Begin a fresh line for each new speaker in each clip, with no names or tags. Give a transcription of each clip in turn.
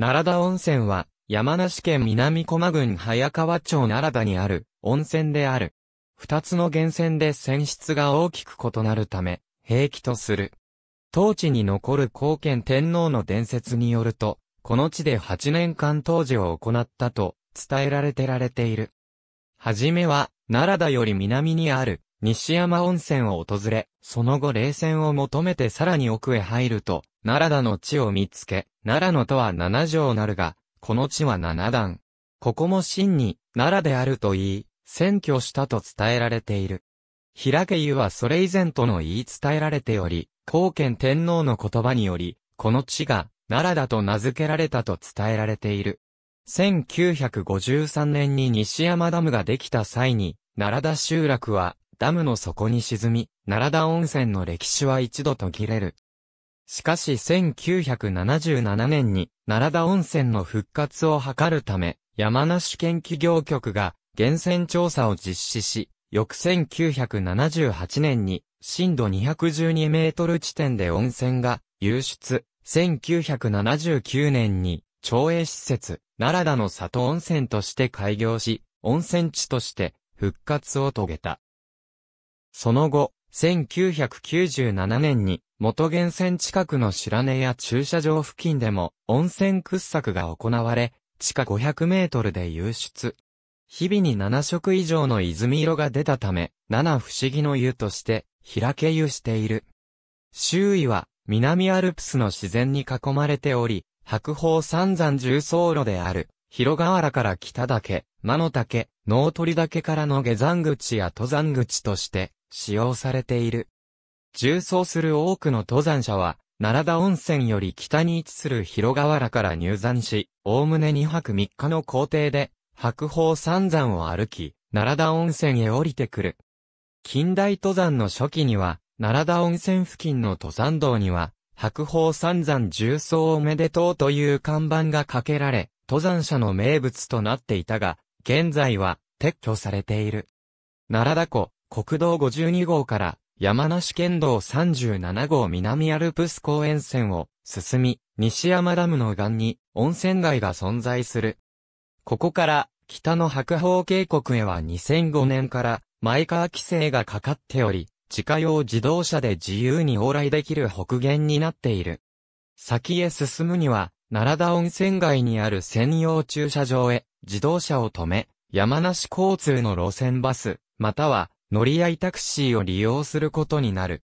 奈良田温泉は、山梨県南駒郡早川町奈良田にある温泉である。二つの源泉で泉質が大きく異なるため、平気とする。当地に残る後見天皇の伝説によると、この地で8年間当時を行ったと伝えられてられている。はじめは、奈良田より南にある西山温泉を訪れ、その後冷泉を求めてさらに奥へ入ると、奈良田の地を見つけ、奈良のとは七条なるが、この地は七段。ここも真に、奈良であると言い、占拠したと伝えられている。平家湯はそれ以前との言い伝えられており、後見天皇の言葉により、この地が、奈良だと名付けられたと伝えられている。1953年に西山ダムができた際に、奈良田集落は、ダムの底に沈み、奈良田温泉の歴史は一度途切れる。しかし1977年に、奈良田温泉の復活を図るため、山梨県企業局が、源泉調査を実施し、翌1978年に、震度212メートル地点で温泉が、流出、1979年に、町営施設、奈良田の里温泉として開業し、温泉地として復活を遂げた。その後、1997年に元源泉近くの白根や駐車場付近でも温泉掘削が行われ、地下500メートルで湧出。日々に7色以上の泉色が出たため、七不思議の湯として、開け湯している。周囲は、南アルプスの自然に囲まれており、白鳳三山縦走路である、広河原から北岳、魔の岳、農鳥岳からの下山口や登山口として、使用されている。重装する多くの登山者は、奈良田温泉より北に位置する広河原から入山し、おおむね2泊3日の行程で、白鳳三山を歩き、奈良田温泉へ降りてくる。近代登山の初期には、奈良田温泉付近の登山道には、白鳳三山重装おめでとうという看板がかけられ、登山者の名物となっていたが、現在は撤去されている。奈良田湖、国道52号から山梨県道37号南アルプス公園線を進み、西山ダムの岸に温泉街が存在する。ここから北の白鳳渓谷へは2005年からマイカー規制がかかっており、自家用自動車で自由に往来できる北限になっている。先へ進むには、奈良田温泉街にある専用駐車場へ自動車を止め、山梨交通の路線バス、または乗り合いタクシーを利用することになる。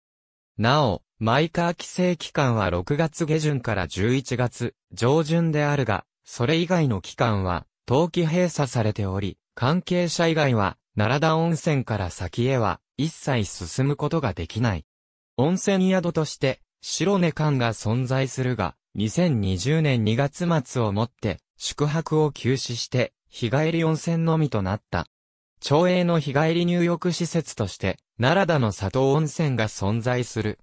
なお、マイカー規制期間は6月下旬から11月上旬であるが、それ以外の期間は、冬季閉鎖されており、関係者以外は、奈良田温泉から先へは、一切進むことができない。温泉宿として、白根館が存在するが、2020年2月末をもって、宿泊を休止して、日帰り温泉のみとなった。町営の日帰り入浴施設として、奈良田の里温泉が存在する。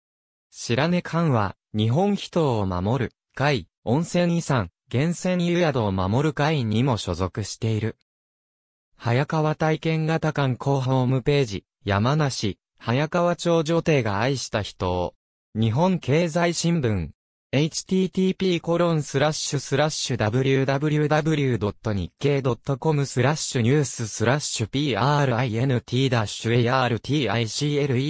白根館は、日本人を守る会、温泉遺産、源泉湯宿を守る会にも所属している。早川体験型館広ホームページ、山梨、早川町女帝が愛した人を、日本経済新聞、http コロンスラッシュスラッシュ www.nikkei.com スラッシュニューススラッシュ print-article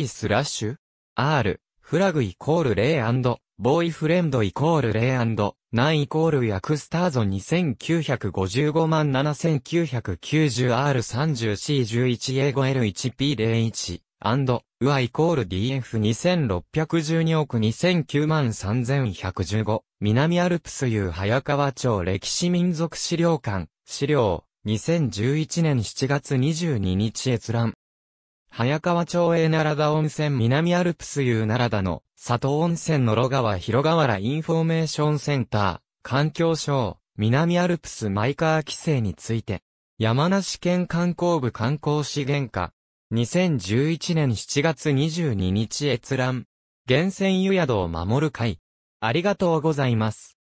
スラッシュ r フラグイコール0ボーイフレンドイコール0ナンイコールヤクスターゾ2955万 7990R30C11A5L1P01 u a イコール DF2612 億2009万3115、南アルプス有早川町歴史民族資料館、資料、2011年7月22日閲覧。早川町営奈良田温泉南アルプス有奈良田の、佐藤温泉の野川広河原インフォメーションセンター、環境省、南アルプスマイカー規制について、山梨県観光部観光資源課、2011年7月22日閲覧。厳選湯宿を守る会。ありがとうございます。